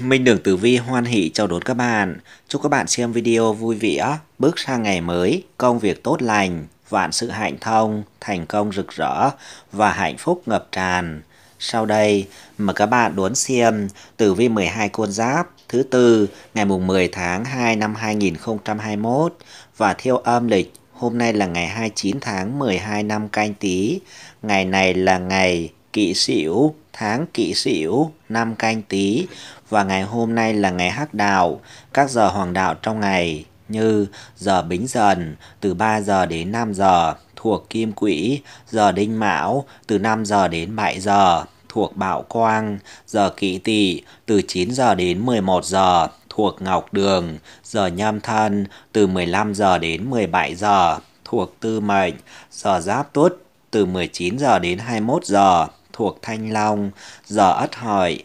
Minh Đường Tử Vi hoan hỷ chào đón các bạn. Chúc các bạn xem video vui vẻ, bước sang ngày mới, công việc tốt lành, vạn sự hạnh thông, thành công rực rỡ và hạnh phúc ngập tràn. Sau đây, mời các bạn đón xem Tử Vi 12 Côn giáp thứ tư ngày mùng 10 tháng 2 năm 2021 và theo âm lịch hôm nay là ngày 29 tháng 12 năm canh tí. Ngày này là ngày kỵ sửu, tháng kỵ sửu, năm canh tí và ngày hôm nay là ngày hắc đạo, các giờ hoàng đạo trong ngày như giờ bính dần từ 3 giờ đến 5 giờ thuộc kim quỹ, giờ đinh mão từ 5 giờ đến 7 giờ thuộc bạo quang, giờ kỵ tỵ từ 9 giờ đến 11 giờ thuộc ngọc đường, giờ nhâm thân từ 15 giờ đến 17 giờ thuộc tư mệnh, giờ giáp tuất từ 19 giờ đến 21 giờ thuộc thanh long, giờ ất hợi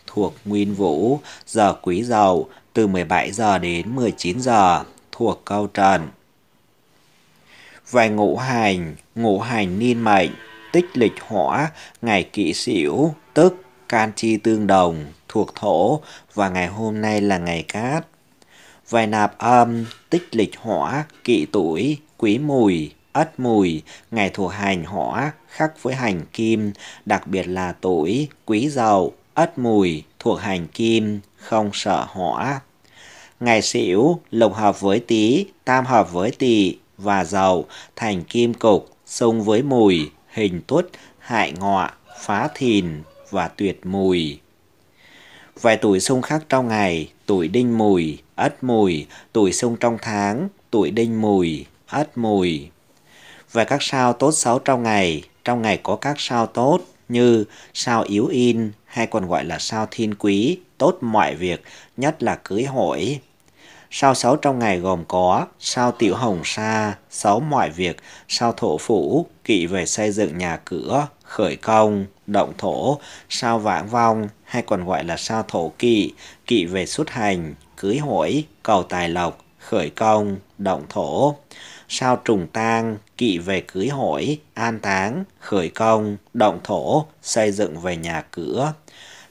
thuộc Nguyên Vũ, giờ Quý Dậu từ 17 giờ đến 19 giờ thuộc Câu Trần. vài ngũ hành, ngũ hành niên mệnh, tích lịch hỏa, ngày kỵ sửu, tức can chi tương đồng thuộc thổ và ngày hôm nay là ngày cát. vài nạp âm, tích lịch hỏa, kỵ tuổi, quý mùi, ất mùi, ngày thuộc hành hỏa khác với hành kim, đặc biệt là tuổi, quý dậu, ất mùi thuộc hành kim, không sợ hỏa. Ngày xỉu lục hợp với tý, tam hợp với tỵ và dậu thành kim cục, xung với mùi, hình tuất, hại ngọ, phá thìn và tuyệt mùi. Vài tuổi xung khắc trong ngày, tuổi đinh mùi, ất mùi, tuổi xung trong tháng, tuổi đinh mùi, ất mùi. Về các sao tốt xấu trong ngày, trong ngày có các sao tốt, như sao yếu in hay còn gọi là sao thiên quý, tốt mọi việc, nhất là cưới hỏi. Sao xấu trong ngày gồm có sao tiểu hồng sa, xấu mọi việc, sao thổ phủ, kỵ về xây dựng nhà cửa, khởi công, động thổ, sao vãng vong hay còn gọi là sao thổ kỵ, kỵ về xuất hành, cưới hỏi, cầu tài lộc, khởi công, động thổ sao trùng tang, kỵ về cưới hỏi, an táng, khởi công, động thổ, xây dựng về nhà cửa.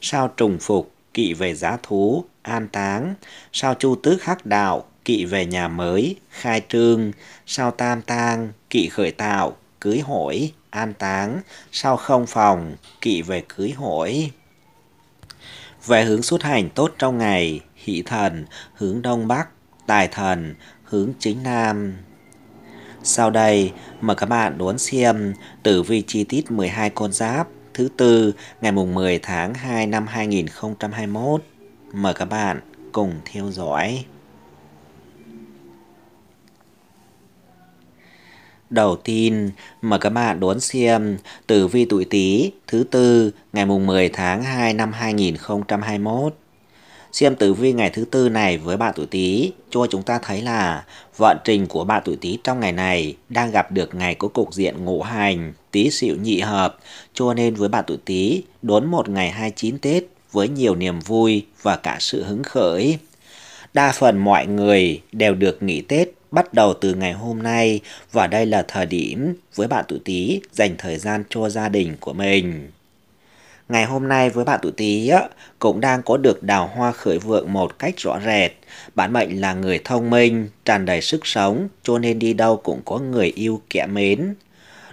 Sao trùng phục, kỵ về giá thú, an táng. Sao chu tước khắc đạo, kỵ về nhà mới, khai trương. Sao tam tang, kỵ khởi tạo, cưới hỏi, an táng. Sao không phòng, kỵ về cưới hỏi. Về hướng xuất hành tốt trong ngày, hỷ thần, hướng đông bắc, tài thần, hướng chính nam. Sau đây, mời các bạn đón xem tử vi chi tiết 12 con giáp thứ tư ngày mùng 10 tháng 2 năm 2021. Mời các bạn cùng theo dõi. Đầu tiên, mời các bạn đón xem tử vi tuổi Tý thứ tư ngày mùng 10 tháng 2 năm 2021 xem tử vi ngày thứ tư này với bạn tuổi Tý, cho chúng ta thấy là vận trình của bạn tuổi Tý trong ngày này đang gặp được ngày có cục diện ngũ hành, Tý sửu nhị hợp, cho nên với bạn tuổi Tý, đón một ngày 29 Tết với nhiều niềm vui và cả sự hứng khởi. Đa phần mọi người đều được nghỉ Tết bắt đầu từ ngày hôm nay và đây là thời điểm với bạn tuổi Tý dành thời gian cho gia đình của mình ngày hôm nay với bạn tuổi Tý cũng đang có được đào hoa khởi vượng một cách rõ rệt. Bản mệnh là người thông minh, tràn đầy sức sống, cho nên đi đâu cũng có người yêu kẻ mến.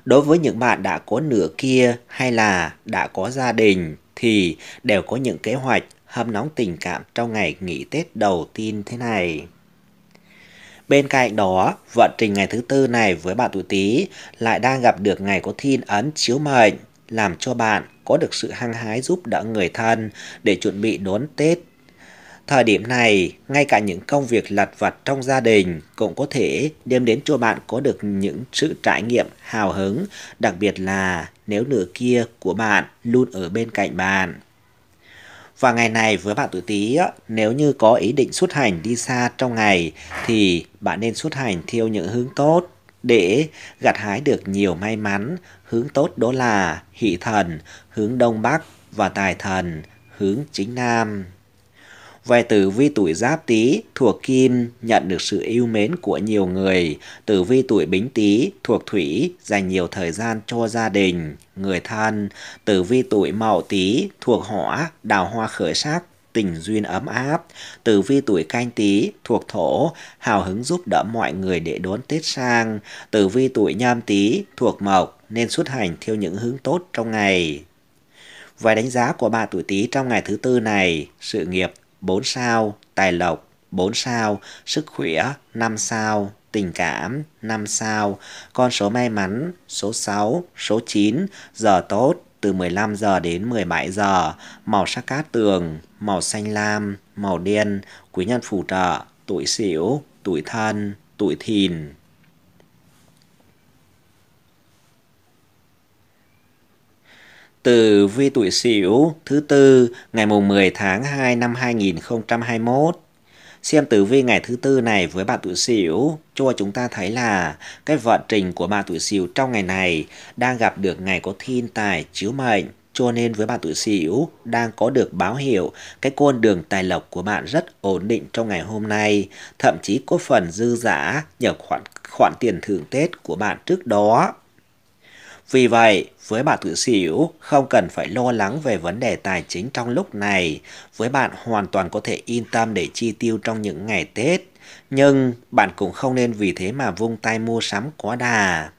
Đối với những bạn đã có nửa kia hay là đã có gia đình thì đều có những kế hoạch hâm nóng tình cảm trong ngày nghỉ Tết đầu tiên thế này. Bên cạnh đó, vận trình ngày thứ tư này với bạn tuổi Tý lại đang gặp được ngày có thiên ấn chiếu mệnh, làm cho bạn có được sự hăng hái giúp đỡ người thân để chuẩn bị đón Tết. Thời điểm này, ngay cả những công việc lặt vặt trong gia đình cũng có thể đem đến cho bạn có được những sự trải nghiệm hào hứng, đặc biệt là nếu nửa kia của bạn luôn ở bên cạnh bạn. Và ngày này với bạn tuổi Tý, nếu như có ý định xuất hành đi xa trong ngày thì bạn nên xuất hành theo những hướng tốt để gặt hái được nhiều may mắn, hướng tốt đó là hỷ thần, hướng đông bắc và tài thần, hướng chính nam. Về tử vi tuổi giáp tý thuộc kim nhận được sự yêu mến của nhiều người. Tử vi tuổi bính tý thuộc thủy dành nhiều thời gian cho gia đình, người thân. Tử vi tuổi mậu tý thuộc hỏa đào hoa khởi sắc tình duyên ấm áp. Tử vi tuổi canh tí thuộc thổ, hào hứng giúp đỡ mọi người để đón Tết sang. Tử vi tuổi nhâm tí thuộc mộc, nên xuất hành theo những hướng tốt trong ngày. Vài đánh giá của bà tuổi tí trong ngày thứ tư này, sự nghiệp 4 sao, tài lộc 4 sao, sức khỏe 5 sao, tình cảm 5 sao, con số may mắn số 6, số 9, giờ tốt từ 15 giờ đến 17 giờ, màu sắc cát tường, màu xanh lam, màu đen, quý nhân phù trợ, tuổi xỉu, tuổi thân, tuổi thìn. Từ vi tuổi xỉu thứ tư ngày mùng 10 tháng 2 năm 2021 Xem tử vi ngày thứ tư này với bạn tuổi Sửu cho chúng ta thấy là cái vận trình của bạn tuổi Sửu trong ngày này đang gặp được ngày có thiên tài chiếu mệnh cho nên với bạn tuổi Sửu đang có được báo hiệu cái con đường tài lộc của bạn rất ổn định trong ngày hôm nay, thậm chí có phần dư giả nhờ khoản khoản tiền thưởng Tết của bạn trước đó. Vì vậy, với bạn tuổi sửu không cần phải lo lắng về vấn đề tài chính trong lúc này. Với bạn hoàn toàn có thể yên tâm để chi tiêu trong những ngày Tết. Nhưng bạn cũng không nên vì thế mà vung tay mua sắm quá đà.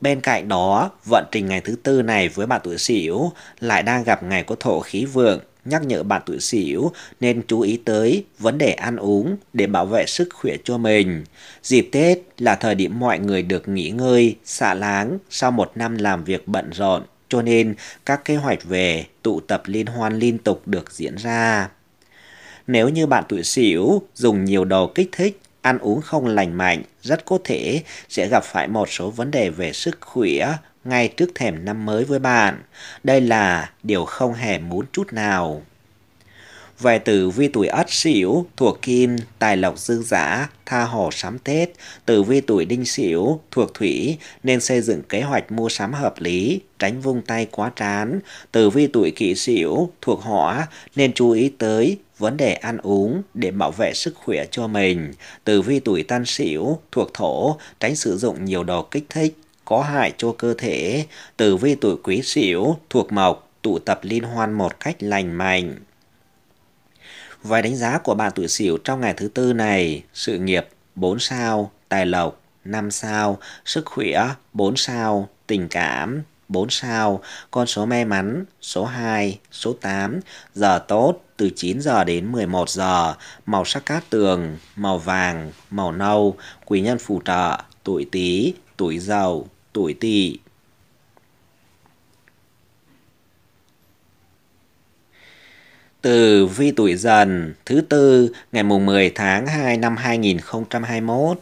Bên cạnh đó, vận trình ngày thứ tư này với bạn tuổi sửu lại đang gặp ngày có thổ khí vượng nhắc nhở bạn tuổi Sửu nên chú ý tới vấn đề ăn uống để bảo vệ sức khỏe cho mình. Dịp Tết là thời điểm mọi người được nghỉ ngơi, xả láng sau một năm làm việc bận rộn, cho nên các kế hoạch về tụ tập liên hoan liên tục được diễn ra. Nếu như bạn tuổi Sửu dùng nhiều đồ kích thích ăn uống không lành mạnh rất có thể sẽ gặp phải một số vấn đề về sức khỏe ngay trước thềm năm mới với bạn. Đây là điều không hề muốn chút nào. Về tử vi tuổi ất sửu, thuộc kim, tài lộc dư giả, tha hồ sắm Tết, tử vi tuổi đinh sửu, thuộc thủy, nên xây dựng kế hoạch mua sắm hợp lý, tránh vung tay quá trán. Tử vi tuổi kỷ sửu, thuộc hỏa, nên chú ý tới vấn đề ăn uống để bảo vệ sức khỏe cho mình. Tử vi tuổi tân sửu, thuộc thổ, tránh sử dụng nhiều đồ kích thích, có hại cho cơ thể, tử vi tuổi quý sửu thuộc mộc, tụ tập liên hoan một cách lành mạnh. Vài đánh giá của bạn tuổi sửu trong ngày thứ tư này, sự nghiệp 4 sao, tài lộc 5 sao, sức khỏe 4 sao, tình cảm 4 sao, con số may mắn số 2, số 8, giờ tốt từ 9 giờ đến 11 giờ, màu sắc cát tường, màu vàng, màu nâu, quý nhân phù trợ, tuổi Tý, tuổi Dậu tuổi tỵ. Từ vi tuổi dần thứ tư ngày mùng 10 tháng 2 năm 2021.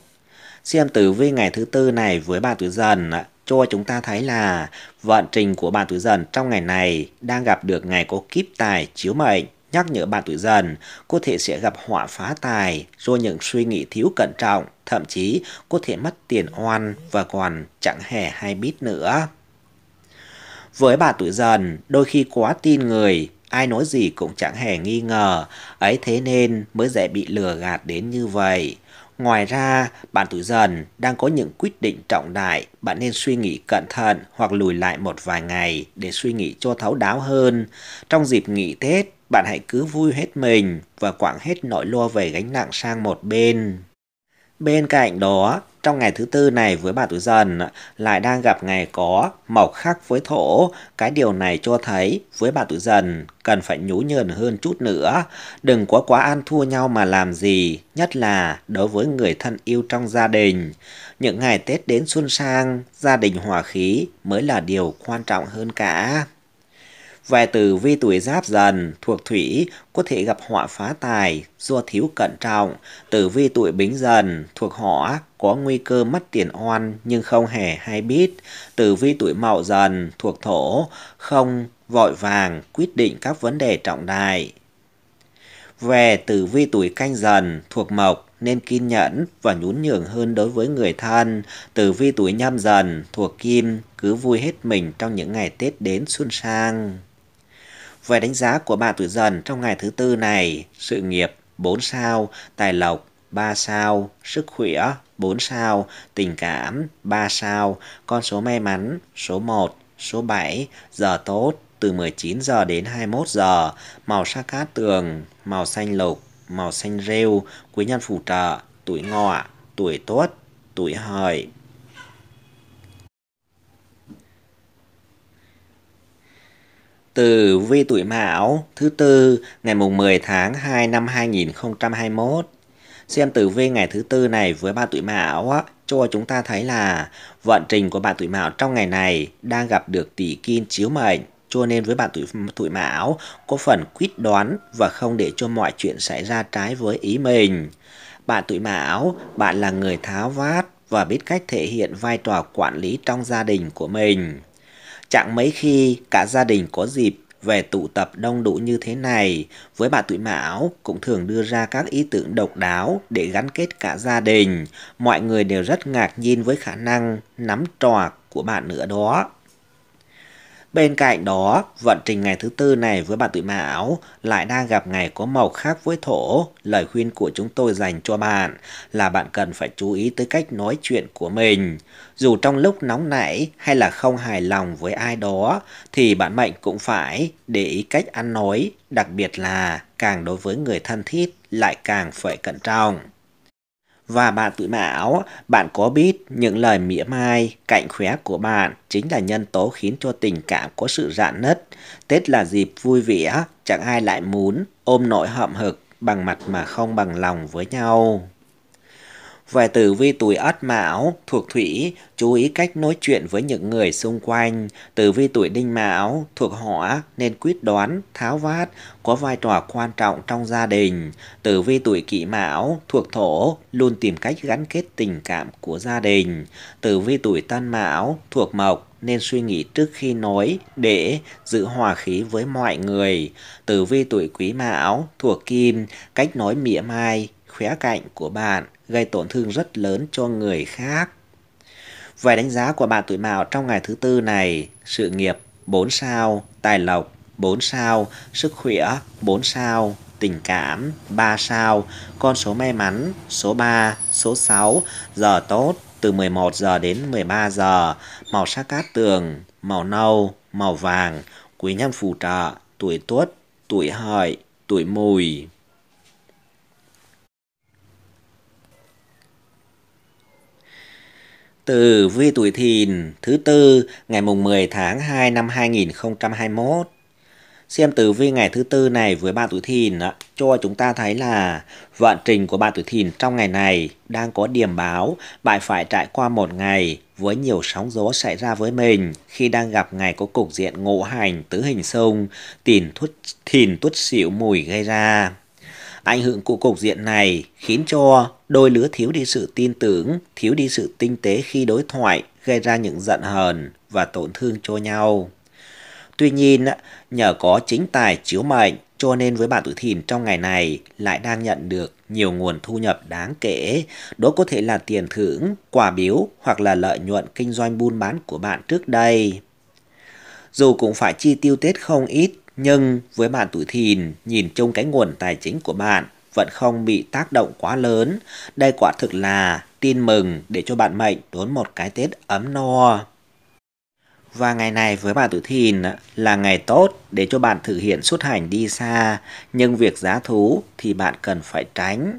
Xem tử vi ngày thứ tư này với bà tuổi dần cho chúng ta thấy là vận trình của bà tuổi dần trong ngày này đang gặp được ngày có kíp tài chiếu mệnh nhắc nhở bạn tuổi dần, có thể sẽ gặp họa phá tài do những suy nghĩ thiếu cẩn trọng, thậm chí có thể mất tiền oan và còn chẳng hề hay biết nữa. Với bạn tuổi dần, đôi khi quá tin người, ai nói gì cũng chẳng hề nghi ngờ, ấy thế nên mới dễ bị lừa gạt đến như vậy. Ngoài ra, bạn tuổi dần đang có những quyết định trọng đại, bạn nên suy nghĩ cẩn thận hoặc lùi lại một vài ngày để suy nghĩ cho thấu đáo hơn. Trong dịp nghỉ Tết, bạn hãy cứ vui hết mình và quảng hết nỗi lo về gánh nặng sang một bên. Bên cạnh đó, trong ngày thứ tư này với bà tuổi dần lại đang gặp ngày có mộc khắc với thổ. Cái điều này cho thấy với bà tuổi dần cần phải nhú nhường hơn chút nữa. Đừng quá quá ăn thua nhau mà làm gì, nhất là đối với người thân yêu trong gia đình. Những ngày Tết đến xuân sang, gia đình hòa khí mới là điều quan trọng hơn cả. Về tử vi tuổi giáp dần, thuộc thủy, có thể gặp họa phá tài do thiếu cẩn trọng. Tử vi tuổi bính dần, thuộc hỏa, có nguy cơ mất tiền oan nhưng không hề hay biết. Tử vi tuổi mậu dần, thuộc thổ, không vội vàng quyết định các vấn đề trọng đại. Về tử vi tuổi canh dần, thuộc mộc, nên kiên nhẫn và nhún nhường hơn đối với người thân. Tử vi tuổi nhâm dần thuộc kim, cứ vui hết mình trong những ngày Tết đến xuân sang. Về đánh giá của bạn tuổi dần trong ngày thứ tư này, sự nghiệp 4 sao, tài lộc 3 sao, sức khỏe 4 sao, tình cảm 3 sao, con số may mắn số 1, số 7, giờ tốt từ 19 giờ đến 21 giờ, màu sắc cát tường, màu xanh lục, màu xanh rêu, quý nhân phù trợ, tuổi ngọ, tuổi tuất, tuổi hợi, Từ vi tuổi mão thứ tư ngày mùng 10 tháng 2 năm 2021. Xem tử vi ngày thứ tư này với bạn tuổi mão á, cho chúng ta thấy là vận trình của bạn tuổi mão trong ngày này đang gặp được tỷ kim chiếu mệnh. Cho nên với bạn tuổi tuổi mão có phần quyết đoán và không để cho mọi chuyện xảy ra trái với ý mình. Bạn tuổi mão, bạn là người tháo vát và biết cách thể hiện vai trò quản lý trong gia đình của mình Chẳng mấy khi cả gia đình có dịp về tụ tập đông đủ như thế này, với bà tuổi Mão cũng thường đưa ra các ý tưởng độc đáo để gắn kết cả gia đình. Mọi người đều rất ngạc nhiên với khả năng nắm trò của bạn nữa đó. Bên cạnh đó, vận trình ngày thứ tư này với bạn tuổi mão lại đang gặp ngày có màu khác với thổ. Lời khuyên của chúng tôi dành cho bạn là bạn cần phải chú ý tới cách nói chuyện của mình. Dù trong lúc nóng nảy hay là không hài lòng với ai đó thì bạn mệnh cũng phải để ý cách ăn nói, đặc biệt là càng đối với người thân thiết lại càng phải cẩn trọng và bạn bị mã áo, bạn có biết những lời mỉa mai, cạnh khóe của bạn chính là nhân tố khiến cho tình cảm có sự rạn nứt. Tết là dịp vui vẻ, chẳng ai lại muốn ôm nỗi hậm hực bằng mặt mà không bằng lòng với nhau. Về tử vi tuổi ất mão thuộc thủy, chú ý cách nói chuyện với những người xung quanh. Tử vi tuổi đinh mão thuộc hỏa nên quyết đoán, tháo vát, có vai trò quan trọng trong gia đình. Tử vi tuổi kỷ mão thuộc thổ luôn tìm cách gắn kết tình cảm của gia đình. Tử vi tuổi tân mão thuộc mộc nên suy nghĩ trước khi nói để giữ hòa khí với mọi người. Tử vi tuổi quý mão thuộc kim, cách nói mỉa mai, khóe cạnh của bạn gây tổn thương rất lớn cho người khác. Vài đánh giá của bạn tuổi Mão trong ngày thứ tư này, sự nghiệp 4 sao, tài lộc 4 sao, sức khỏe 4 sao, tình cảm 3 sao, con số may mắn số 3, số 6, giờ tốt từ 11 giờ đến 13 giờ, màu sắc cát tường, màu nâu, màu vàng, quý nhân phù trợ, tuổi tuất, tuổi hợi, tuổi mùi. từ vi tuổi thìn thứ tư ngày mùng 10 tháng 2 năm 2021. Xem tử vi ngày thứ tư này với bạn tuổi thìn cho chúng ta thấy là vận trình của bạn tuổi thìn trong ngày này đang có điểm báo bạn phải trải qua một ngày với nhiều sóng gió xảy ra với mình khi đang gặp ngày có cục diện ngộ hành tứ hình sông tìn thuất thìn tuất xỉu mùi gây ra. Ảnh hưởng của cục diện này khiến cho Đôi lứa thiếu đi sự tin tưởng, thiếu đi sự tinh tế khi đối thoại, gây ra những giận hờn và tổn thương cho nhau. Tuy nhiên, nhờ có chính tài chiếu mệnh, cho nên với bạn tuổi thìn trong ngày này lại đang nhận được nhiều nguồn thu nhập đáng kể. Đó có thể là tiền thưởng, quà biếu hoặc là lợi nhuận kinh doanh buôn bán của bạn trước đây. Dù cũng phải chi tiêu Tết không ít, nhưng với bạn tuổi thìn, nhìn chung cái nguồn tài chính của bạn vẫn không bị tác động quá lớn. Đây quả thực là tin mừng để cho bạn mệnh đón một cái Tết ấm no. Và ngày này với bạn tử thìn là ngày tốt để cho bạn thực hiện xuất hành đi xa, nhưng việc giá thú thì bạn cần phải tránh.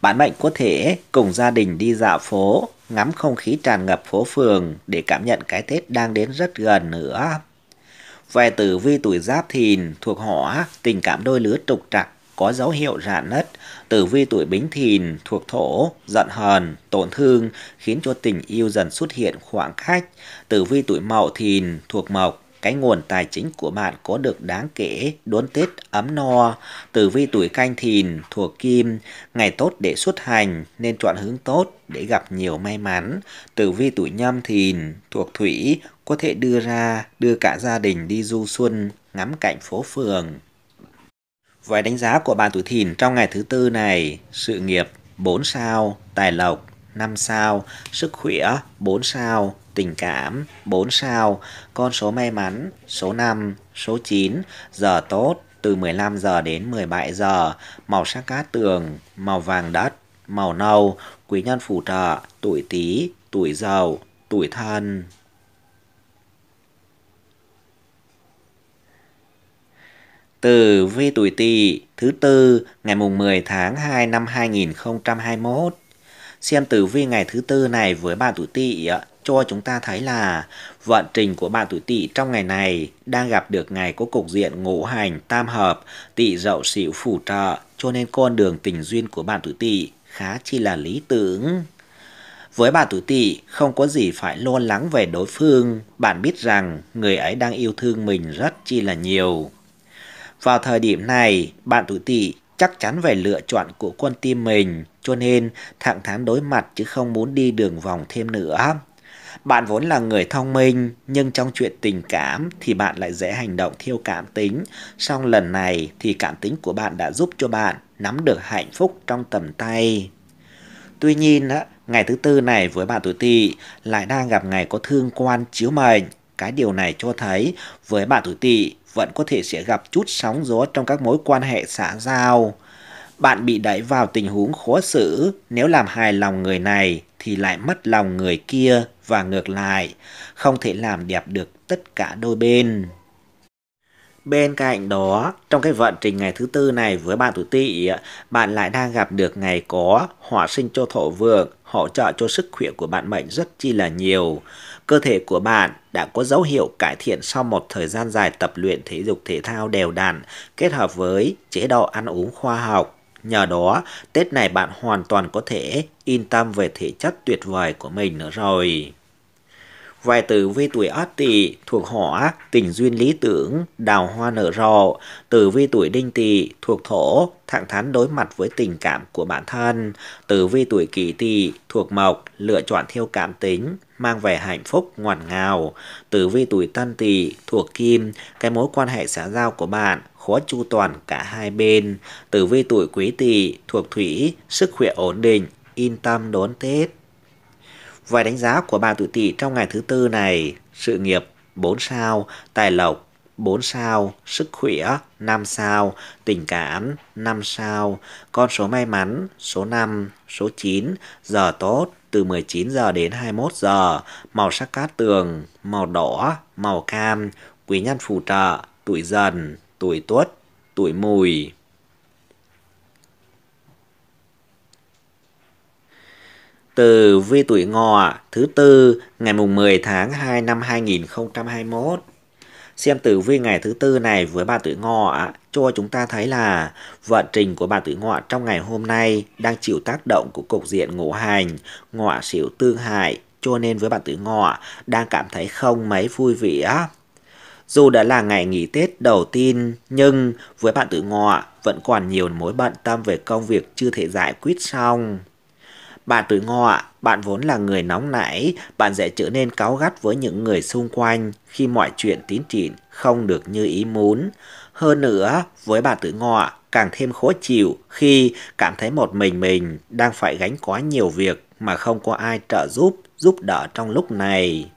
Bạn mệnh có thể cùng gia đình đi dạo phố, ngắm không khí tràn ngập phố phường để cảm nhận cái Tết đang đến rất gần nữa. Về tử vi tuổi giáp thìn thuộc họ, tình cảm đôi lứa trục trặc có dấu hiệu rạn nứt, tử vi tuổi bính thìn thuộc thổ, giận hờn, tổn thương khiến cho tình yêu dần xuất hiện khoảng cách. Tử vi tuổi mậu thìn thuộc mộc, cái nguồn tài chính của bạn có được đáng kể, đốn tết ấm no. Tử vi tuổi canh thìn thuộc kim, ngày tốt để xuất hành nên chọn hướng tốt để gặp nhiều may mắn. Tử vi tuổi nhâm thìn thuộc thủy, có thể đưa ra, đưa cả gia đình đi du xuân, ngắm cảnh phố phường. Với đánh giá của bạn tuổi thìn trong ngày thứ tư này, sự nghiệp 4 sao, tài lộc 5 sao, sức khỏe 4 sao, tình cảm 4 sao, con số may mắn số 5, số 9, giờ tốt từ 15 giờ đến 17 giờ, màu sắc cát tường, màu vàng đất, màu nâu, quý nhân phù trợ, tuổi Tý, tuổi Dậu, tuổi Thân. Tử vi tuổi Tỵ thứ tư ngày mùng 10 tháng 2 năm 2021. Xem tử vi ngày thứ tư này với bạn tuổi Tỵ cho chúng ta thấy là vận trình của bạn tuổi Tỵ trong ngày này đang gặp được ngày có cục diện ngũ hành tam hợp, Tỵ dậu sửu phù trợ, cho nên con đường tình duyên của bạn tuổi Tỵ khá chi là lý tưởng. Với bạn tuổi tỵ, không có gì phải lo lắng về đối phương. Bạn biết rằng người ấy đang yêu thương mình rất chi là nhiều. Vào thời điểm này, bạn tuổi tỵ chắc chắn phải lựa chọn của con tim mình, cho nên thẳng thắn đối mặt chứ không muốn đi đường vòng thêm nữa. Bạn vốn là người thông minh, nhưng trong chuyện tình cảm thì bạn lại dễ hành động theo cảm tính. Song lần này thì cảm tính của bạn đã giúp cho bạn nắm được hạnh phúc trong tầm tay. Tuy nhiên, ngày thứ tư này với bạn tuổi tỵ lại đang gặp ngày có thương quan chiếu mệnh. Cái điều này cho thấy với bạn tuổi tỵ vẫn có thể sẽ gặp chút sóng gió trong các mối quan hệ xã giao. Bạn bị đẩy vào tình huống khó xử, nếu làm hài lòng người này thì lại mất lòng người kia và ngược lại, không thể làm đẹp được tất cả đôi bên. Bên cạnh đó, trong cái vận trình ngày thứ tư này với bạn tuổi tỵ, bạn lại đang gặp được ngày có hỏa sinh cho thổ vượng, hỗ trợ cho sức khỏe của bạn mệnh rất chi là nhiều cơ thể của bạn đã có dấu hiệu cải thiện sau một thời gian dài tập luyện thể dục thể thao đều đặn kết hợp với chế độ ăn uống khoa học. Nhờ đó, Tết này bạn hoàn toàn có thể yên tâm về thể chất tuyệt vời của mình nữa rồi. Vài tử vi tuổi ất tỵ thuộc hỏa, tình duyên lý tưởng, đào hoa nở rộ. Tử vi tuổi đinh tỵ thuộc thổ, thẳng thắn đối mặt với tình cảm của bản thân. Tử vi tuổi kỷ tỵ thuộc mộc, lựa chọn theo cảm tính, mang về hạnh phúc ngoan ngào. Tử vi tuổi tân tỵ thuộc kim, cái mối quan hệ xã giao của bạn khó chu toàn cả hai bên. Tử vi tuổi quý tỵ thuộc thủy, sức khỏe ổn định, yên tâm đón Tết. Vài đánh giá của bà tuổi tỵ trong ngày thứ tư này, sự nghiệp 4 sao, tài lộc 4 sao, sức khỏe 5 sao, tình cảm 5 sao, con số may mắn số 5, số 9, giờ tốt từ 19 giờ đến 21 giờ, màu sắc cát tường, màu đỏ, màu cam, quý nhân phù trợ, tuổi dần, tuổi tuất, tuổi mùi. từ vi tuổi ngọ thứ tư ngày mùng 10 tháng 2 năm 2021. Xem tử vi ngày thứ tư này với bà tuổi ngọ cho chúng ta thấy là vận trình của bà tuổi ngọ trong ngày hôm nay đang chịu tác động của cục diện ngũ hành, ngọ xỉu tương hại cho nên với bạn tuổi ngọ đang cảm thấy không mấy vui vẻ. Dù đã là ngày nghỉ Tết đầu tiên, nhưng với bạn tuổi ngọ vẫn còn nhiều mối bận tâm về công việc chưa thể giải quyết xong. Bạn tuổi ngọ, bạn vốn là người nóng nảy, bạn dễ trở nên cáu gắt với những người xung quanh khi mọi chuyện tiến triển không được như ý muốn. Hơn nữa, với bạn tuổi ngọ, càng thêm khó chịu khi cảm thấy một mình mình đang phải gánh quá nhiều việc mà không có ai trợ giúp, giúp đỡ trong lúc này.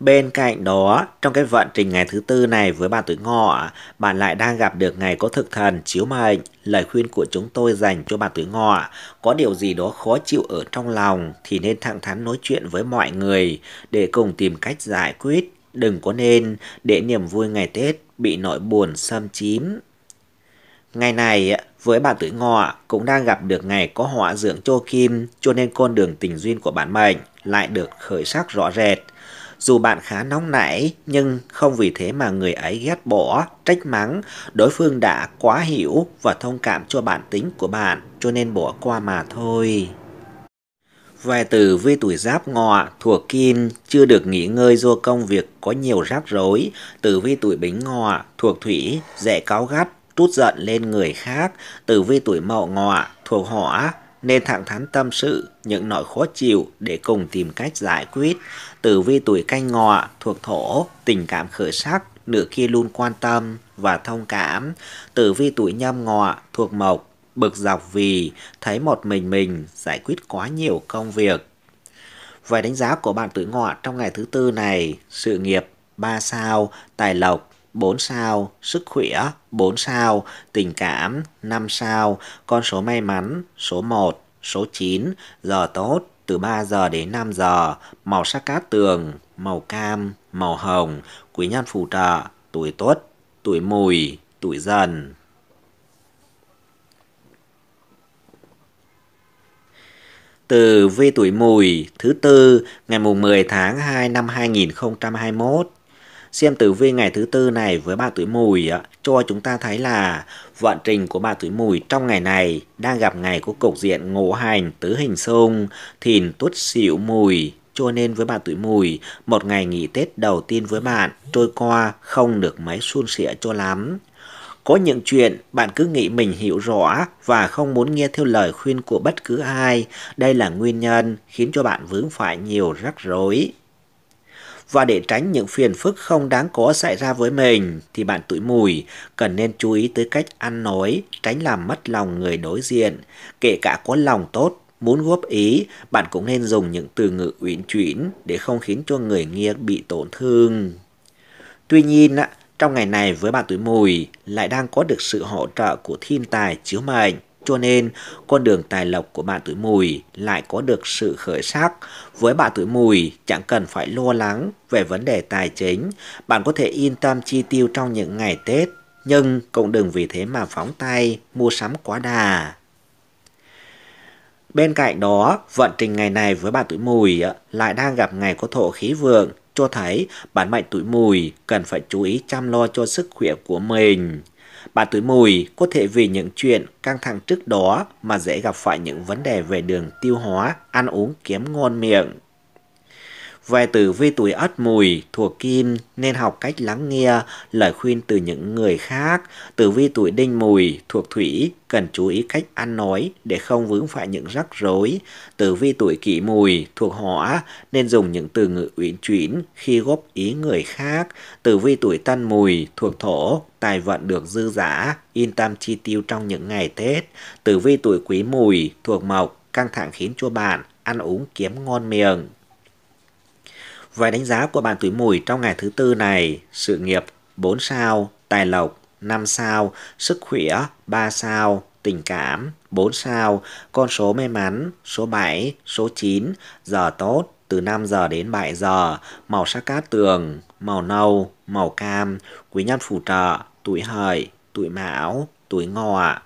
Bên cạnh đó, trong cái vận trình ngày thứ tư này với bạn tuổi ngọ, bạn lại đang gặp được ngày có thực thần chiếu mệnh. Lời khuyên của chúng tôi dành cho bạn tuổi ngọ, có điều gì đó khó chịu ở trong lòng thì nên thẳng thắn nói chuyện với mọi người để cùng tìm cách giải quyết. Đừng có nên để niềm vui ngày Tết bị nỗi buồn xâm chiếm. Ngày này, với bạn tuổi ngọ cũng đang gặp được ngày có họa dưỡng chô kim, cho nên con đường tình duyên của bạn mệnh lại được khởi sắc rõ rệt dù bạn khá nóng nảy, nhưng không vì thế mà người ấy ghét bỏ, trách mắng. Đối phương đã quá hiểu và thông cảm cho bản tính của bạn, cho nên bỏ qua mà thôi. Vài từ vi tuổi giáp ngọ thuộc kim chưa được nghỉ ngơi do công việc có nhiều rắc rối. từ vi tuổi bính ngọ thuộc thủy dễ cáu gắt, trút giận lên người khác. từ vi tuổi mậu ngọ thuộc hỏa nên thẳng thắn tâm sự những nỗi khó chịu để cùng tìm cách giải quyết. Tử vi tuổi canh ngọ thuộc thổ, tình cảm khởi sắc, nửa kia luôn quan tâm và thông cảm. Tử vi tuổi nhâm ngọ thuộc mộc, bực dọc vì thấy một mình mình giải quyết quá nhiều công việc. Vài đánh giá của bạn tuổi ngọ trong ngày thứ tư này, sự nghiệp 3 sao, tài lộc 4 sao, sức khỏe 4 sao, tình cảm 5 sao, con số may mắn số 1, số 9, giờ tốt từ 3 giờ đến 5 giờ, màu sắc cát tường, màu cam, màu hồng, quý nhân phù trợ, tuổi tuất, tuổi mùi, tuổi dần. Từ vi tuổi mùi thứ tư ngày mùng 10 tháng 2 năm 2021 xem tử vi ngày thứ tư này với bà tuổi mùi cho chúng ta thấy là vận trình của bà tuổi mùi trong ngày này đang gặp ngày của cục diện ngũ hành tứ hình xung thìn tuất sửu mùi cho nên với bạn tuổi mùi, một ngày nghỉ Tết đầu tiên với bạn trôi qua không được mấy suôn sẻ cho lắm. Có những chuyện bạn cứ nghĩ mình hiểu rõ và không muốn nghe theo lời khuyên của bất cứ ai. Đây là nguyên nhân khiến cho bạn vướng phải nhiều rắc rối. Và để tránh những phiền phức không đáng có xảy ra với mình thì bạn tuổi mùi cần nên chú ý tới cách ăn nói, tránh làm mất lòng người đối diện, kể cả có lòng tốt muốn góp ý, bạn cũng nên dùng những từ ngữ uyển chuyển để không khiến cho người nghe bị tổn thương. Tuy nhiên, trong ngày này với bạn tuổi mùi lại đang có được sự hỗ trợ của thiên tài chiếu mệnh cho nên, con đường tài lộc của bạn tuổi mùi lại có được sự khởi sắc. Với bạn tuổi mùi, chẳng cần phải lo lắng về vấn đề tài chính. Bạn có thể yên tâm chi tiêu trong những ngày Tết, nhưng cũng đừng vì thế mà phóng tay, mua sắm quá đà. Bên cạnh đó, vận trình ngày này với bạn tuổi mùi lại đang gặp ngày có thổ khí vượng, cho thấy bản mệnh tuổi mùi cần phải chú ý chăm lo cho sức khỏe của mình. Bạn tuổi mùi có thể vì những chuyện căng thẳng trước đó mà dễ gặp phải những vấn đề về đường tiêu hóa, ăn uống kém ngon miệng, về tử vi tuổi ất mùi thuộc kim nên học cách lắng nghe lời khuyên từ những người khác. Tử vi tuổi đinh mùi thuộc thủy cần chú ý cách ăn nói để không vướng phải những rắc rối. Tử vi tuổi kỷ mùi thuộc hỏa nên dùng những từ ngữ uyển chuyển khi góp ý người khác. Tử vi tuổi tân mùi thuộc thổ tài vận được dư giả, yên tâm chi tiêu trong những ngày Tết. Tử vi tuổi quý mùi thuộc mộc căng thẳng khiến cho bạn ăn uống kiếm ngon miệng. Vài đánh giá của bạn tuổi mùi trong ngày thứ tư này, sự nghiệp 4 sao, tài lộc 5 sao, sức khỏe 3 sao, tình cảm 4 sao, con số may mắn số 7, số 9, giờ tốt từ 5 giờ đến 7 giờ, màu sắc cát tường, màu nâu, màu cam, quý nhân phù trợ, tuổi hợi, tuổi mão, tuổi ngọ.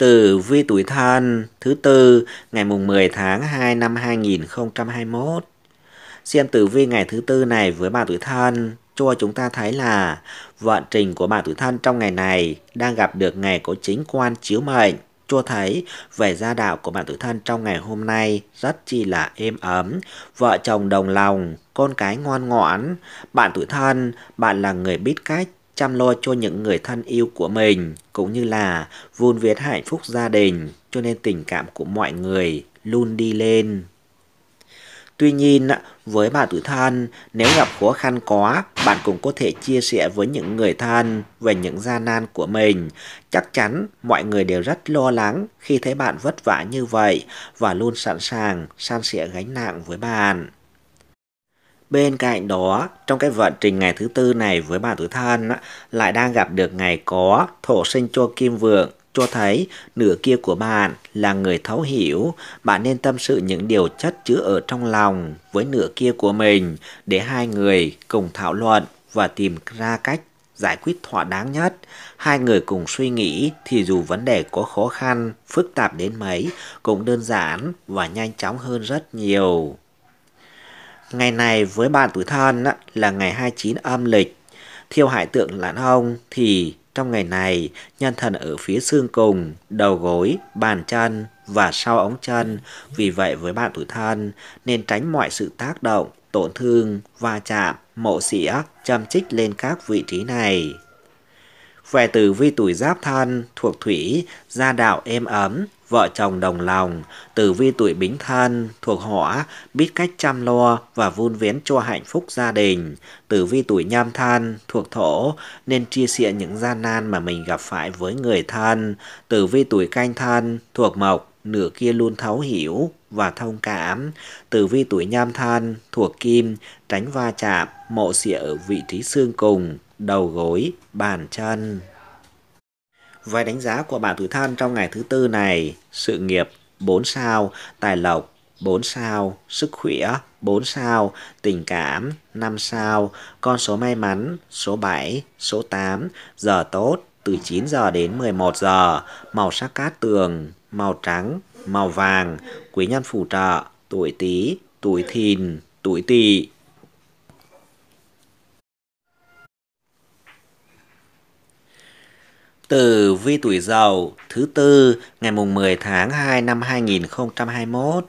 tử vi tuổi thân thứ tư ngày mùng 10 tháng 2 năm 2021. Xem tử vi ngày thứ tư này với bà tuổi thân cho chúng ta thấy là vận trình của bà tuổi thân trong ngày này đang gặp được ngày có chính quan chiếu mệnh cho thấy về gia đạo của bạn tuổi thân trong ngày hôm nay rất chi là êm ấm, vợ chồng đồng lòng, con cái ngoan ngoãn. Bạn tuổi thân, bạn là người biết cách chăm lo cho những người thân yêu của mình, cũng như là vun viết hạnh phúc gia đình, cho nên tình cảm của mọi người luôn đi lên. Tuy nhiên, với bà tự thân, nếu gặp khó khăn quá, bạn cũng có thể chia sẻ với những người thân về những gian nan của mình. Chắc chắn mọi người đều rất lo lắng khi thấy bạn vất vả như vậy và luôn sẵn sàng san sẻ gánh nặng với bạn. Bên cạnh đó, trong cái vận trình ngày thứ tư này với bà tuổi thân lại đang gặp được ngày có thổ sinh cho kim vượng cho thấy nửa kia của bạn là người thấu hiểu, bạn nên tâm sự những điều chất chứa ở trong lòng với nửa kia của mình để hai người cùng thảo luận và tìm ra cách giải quyết thỏa đáng nhất. Hai người cùng suy nghĩ thì dù vấn đề có khó khăn, phức tạp đến mấy cũng đơn giản và nhanh chóng hơn rất nhiều. Ngày này với bạn tuổi thân là ngày 29 âm lịch. Thiêu hại tượng lãn hông thì trong ngày này, nhân thần ở phía xương cùng, đầu gối, bàn chân và sau ống chân. Vì vậy với bạn tuổi thân nên tránh mọi sự tác động, tổn thương, va chạm, mộ xỉa, châm chích lên các vị trí này. Về tử vi tuổi giáp thân thuộc thủy, gia đạo êm ấm, vợ chồng đồng lòng, tử vi tuổi bính thân, thuộc hỏa, biết cách chăm lo và vun vén cho hạnh phúc gia đình. Tử vi tuổi nhâm thân, thuộc thổ, nên chia sẻ những gian nan mà mình gặp phải với người thân. Tử vi tuổi canh thân, thuộc mộc, nửa kia luôn thấu hiểu và thông cảm. Tử vi tuổi nhâm thân, thuộc kim, tránh va chạm, mộ xịa ở vị trí xương cùng, đầu gối, bàn chân. Vài đánh giá của bạn tuổi thân trong ngày thứ tư này, sự nghiệp 4 sao, tài lộc 4 sao, sức khỏe 4 sao, tình cảm 5 sao, con số may mắn số 7, số 8, giờ tốt từ 9 giờ đến 11 giờ, màu sắc cát tường, màu trắng, màu vàng, quý nhân phù trợ, tuổi Tý, tuổi Thìn, tuổi Tỵ. từ vi tuổi dậu thứ tư ngày mùng 10 tháng 2 năm 2021.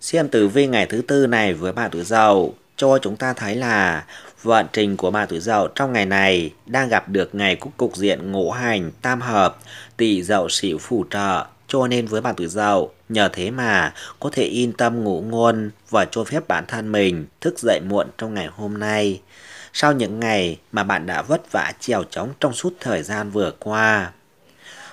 Xem tử vi ngày thứ tư này với bạn tuổi dậu cho chúng ta thấy là vận trình của bạn tuổi dậu trong ngày này đang gặp được ngày cúc cục diện ngũ hành tam hợp, tỵ dậu sửu phù trợ, cho nên với bạn tuổi dậu nhờ thế mà có thể yên tâm ngủ ngon và cho phép bản thân mình thức dậy muộn trong ngày hôm nay sau những ngày mà bạn đã vất vả trèo trống trong suốt thời gian vừa qua.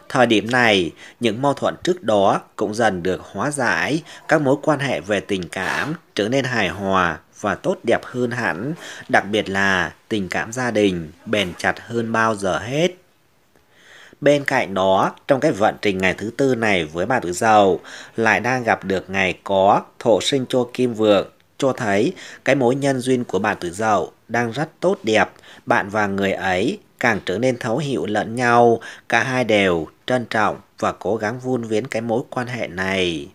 Thời điểm này, những mâu thuẫn trước đó cũng dần được hóa giải, các mối quan hệ về tình cảm trở nên hài hòa và tốt đẹp hơn hẳn, đặc biệt là tình cảm gia đình bền chặt hơn bao giờ hết. Bên cạnh đó, trong cái vận trình ngày thứ tư này với bà tuổi giàu, lại đang gặp được ngày có thổ sinh cho kim vượng cho thấy cái mối nhân duyên của bạn tuổi dậu đang rất tốt đẹp. Bạn và người ấy càng trở nên thấu hiểu lẫn nhau, cả hai đều trân trọng và cố gắng vun vén cái mối quan hệ này.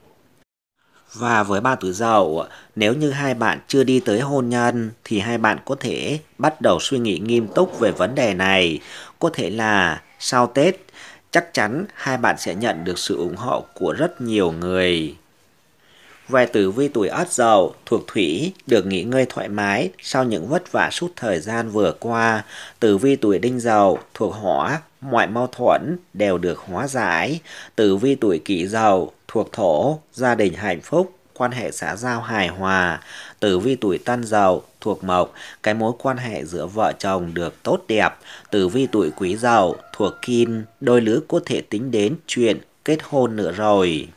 Và với ba tuổi dậu, nếu như hai bạn chưa đi tới hôn nhân thì hai bạn có thể bắt đầu suy nghĩ nghiêm túc về vấn đề này. Có thể là sau Tết, chắc chắn hai bạn sẽ nhận được sự ủng hộ của rất nhiều người về tử vi tuổi ất dậu thuộc thủy được nghỉ ngơi thoải mái sau những vất vả suốt thời gian vừa qua. Tử vi tuổi đinh dậu thuộc hỏa, mọi mâu thuẫn đều được hóa giải. Tử vi tuổi kỷ dậu thuộc thổ, gia đình hạnh phúc, quan hệ xã giao hài hòa. Tử vi tuổi tân dậu thuộc mộc, cái mối quan hệ giữa vợ chồng được tốt đẹp. Tử vi tuổi quý dậu thuộc kim, đôi lứa có thể tính đến chuyện kết hôn nữa rồi.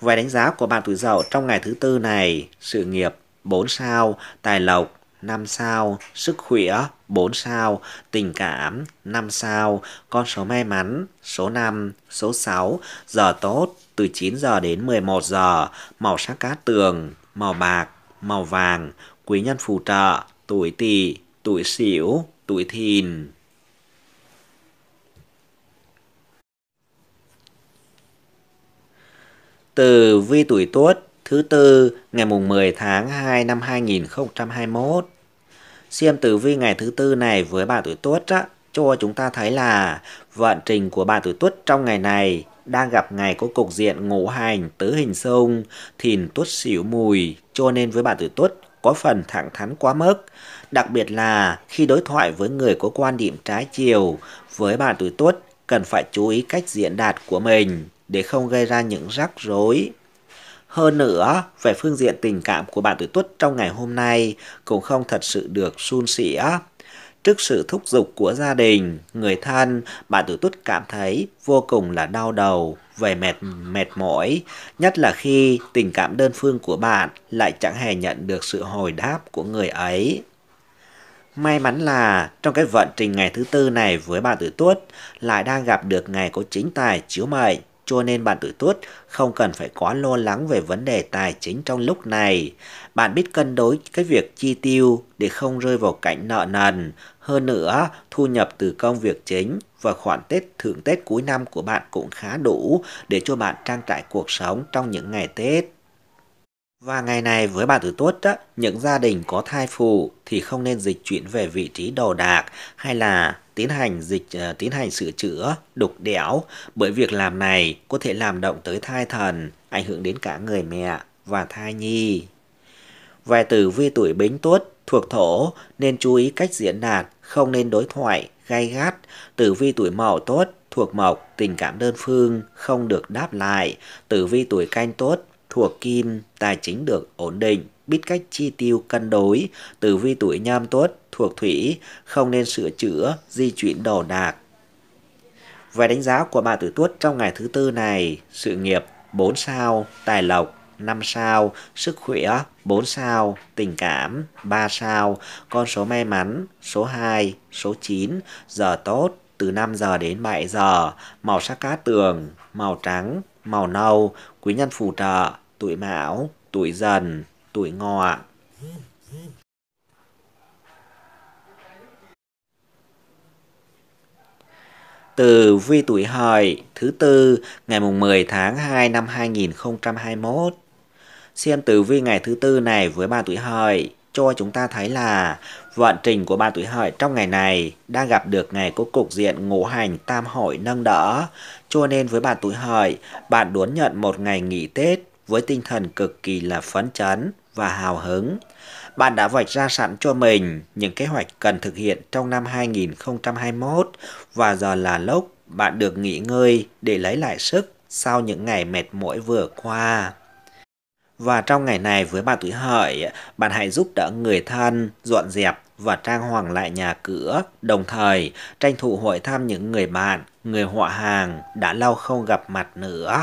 Về đánh giá của bạn tuổi dậu trong ngày thứ tư này, sự nghiệp 4 sao, tài lộc 5 sao, sức khỏe 4 sao, tình cảm 5 sao, con số may mắn số 5, số 6, giờ tốt từ 9 giờ đến 11 giờ, màu sắc cát tường, màu bạc, màu vàng, quý nhân phù trợ, tuổi tỵ, tuổi sửu, tuổi thìn. từ vi tuổi tuất thứ tư ngày mùng 10 tháng 2 năm 2021. Xem tử vi ngày thứ tư này với bà tuổi tuất á, cho chúng ta thấy là vận trình của bà tuổi tuất trong ngày này đang gặp ngày có cục diện ngũ hành tứ hình xung thìn tuất xỉu mùi cho nên với bà tuổi tuất có phần thẳng thắn quá mức đặc biệt là khi đối thoại với người có quan điểm trái chiều với bà tuổi tuất cần phải chú ý cách diễn đạt của mình để không gây ra những rắc rối. Hơn nữa, về phương diện tình cảm của bạn tuổi tuất trong ngày hôm nay cũng không thật sự được suôn sẻ. Trước sự thúc giục của gia đình, người thân, bạn tuổi tuất cảm thấy vô cùng là đau đầu, về mệt mệt mỏi, nhất là khi tình cảm đơn phương của bạn lại chẳng hề nhận được sự hồi đáp của người ấy. May mắn là trong cái vận trình ngày thứ tư này với bạn tuổi tuất lại đang gặp được ngày có chính tài chiếu mệnh cho nên bạn tuổi tuất không cần phải quá lo lắng về vấn đề tài chính trong lúc này. Bạn biết cân đối cái việc chi tiêu để không rơi vào cảnh nợ nần. Hơn nữa, thu nhập từ công việc chính và khoản Tết thưởng Tết cuối năm của bạn cũng khá đủ để cho bạn trang trải cuộc sống trong những ngày Tết. Và ngày này với bạn tuổi tuất những gia đình có thai phụ thì không nên dịch chuyển về vị trí đồ đạc hay là tiến hành dịch ờ, tiến hành sửa chữa đục đẽo bởi việc làm này có thể làm động tới thai thần ảnh hưởng đến cả người mẹ và thai nhi vài tử vi tuổi bính tuất thuộc thổ nên chú ý cách diễn đạt không nên đối thoại gay gắt tử vi tuổi mậu tuất thuộc mộc tình cảm đơn phương không được đáp lại tử vi tuổi canh tuất thuộc kim tài chính được ổn định biết cách chi tiêu cân đối, tử vi tuổi nhâm tuất thuộc thủy, không nên sửa chữa, di chuyển đồ đạc. Về đánh giá của bà tuổi tuất trong ngày thứ tư này, sự nghiệp 4 sao, tài lộc 5 sao, sức khỏe 4 sao, tình cảm 3 sao, con số may mắn số 2, số 9, giờ tốt từ 5 giờ đến 7 giờ, màu sắc cát tường, màu trắng, màu nâu, quý nhân phù trợ, tuổi mão, tuổi dần tuổi ngọ từ vi tuổi hợi thứ tư ngày mùng 10 tháng 2 năm 2021. Xem tử vi ngày thứ tư này với ba tuổi hợi cho chúng ta thấy là vận trình của ba tuổi hợi trong ngày này đang gặp được ngày có cục diện ngũ hành tam hội nâng đỡ. Cho nên với bạn tuổi hợi, bạn đón nhận một ngày nghỉ Tết với tinh thần cực kỳ là phấn chấn và hào hứng. Bạn đã vạch ra sẵn cho mình những kế hoạch cần thực hiện trong năm 2021 và giờ là lúc bạn được nghỉ ngơi để lấy lại sức sau những ngày mệt mỏi vừa qua. Và trong ngày này với bà tuổi hợi, bạn hãy giúp đỡ người thân, dọn dẹp và trang hoàng lại nhà cửa, đồng thời tranh thủ hội thăm những người bạn, người họ hàng đã lâu không gặp mặt nữa.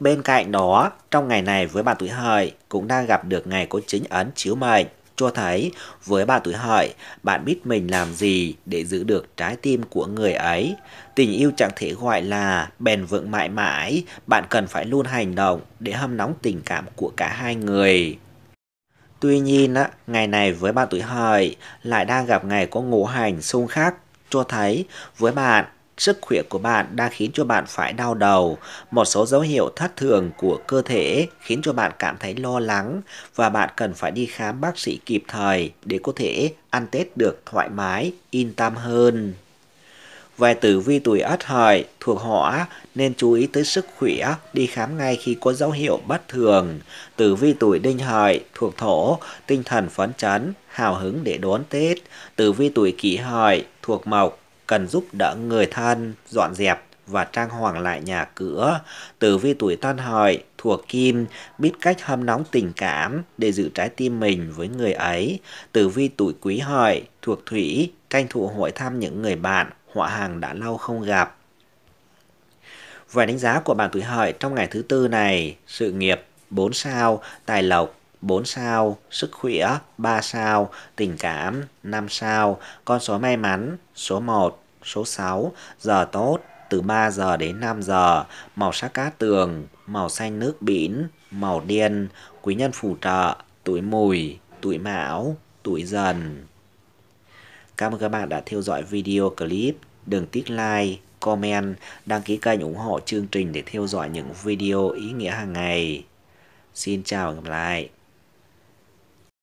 Bên cạnh đó, trong ngày này với bà tuổi hợi cũng đang gặp được ngày có chính ấn chiếu mệnh. Cho thấy, với bà tuổi hợi, bạn biết mình làm gì để giữ được trái tim của người ấy. Tình yêu chẳng thể gọi là bền vững mãi mãi, bạn cần phải luôn hành động để hâm nóng tình cảm của cả hai người. Tuy nhiên, á, ngày này với bạn tuổi hợi lại đang gặp ngày có ngũ hành xung khắc, cho thấy với bạn sức khỏe của bạn đang khiến cho bạn phải đau đầu. Một số dấu hiệu thất thường của cơ thể khiến cho bạn cảm thấy lo lắng và bạn cần phải đi khám bác sĩ kịp thời để có thể ăn Tết được thoải mái, yên tâm hơn. Về tử vi tuổi Ất Hợi thuộc Hỏa nên chú ý tới sức khỏe, đi khám ngay khi có dấu hiệu bất thường. Tử vi tuổi Đinh Hợi thuộc Thổ, tinh thần phấn chấn, hào hứng để đón Tết. Tử vi tuổi Kỷ Hợi thuộc Mộc, cần giúp đỡ người thân dọn dẹp và trang hoàng lại nhà cửa. Tử vi tuổi tân hợi thuộc kim biết cách hâm nóng tình cảm để giữ trái tim mình với người ấy. Tử vi tuổi quý hợi thuộc thủy tranh thủ hội thăm những người bạn họ hàng đã lâu không gặp. Vài đánh giá của bạn tuổi hợi trong ngày thứ tư này, sự nghiệp 4 sao, tài lộc 4 sao, sức khỏe 3 sao, tình cảm 5 sao, con số may mắn số 1, Số 6. Giờ tốt từ 3 giờ đến 5 giờ, màu sắc cát tường, màu xanh nước biển, màu đen, quý nhân phù trợ, tuổi mùi, tuổi mão, tuổi dần. Cảm ơn các bạn đã theo dõi video clip. Đừng tích like, comment, đăng ký kênh ủng hộ chương trình để theo dõi những video ý nghĩa hàng ngày. Xin chào và hẹn gặp lại.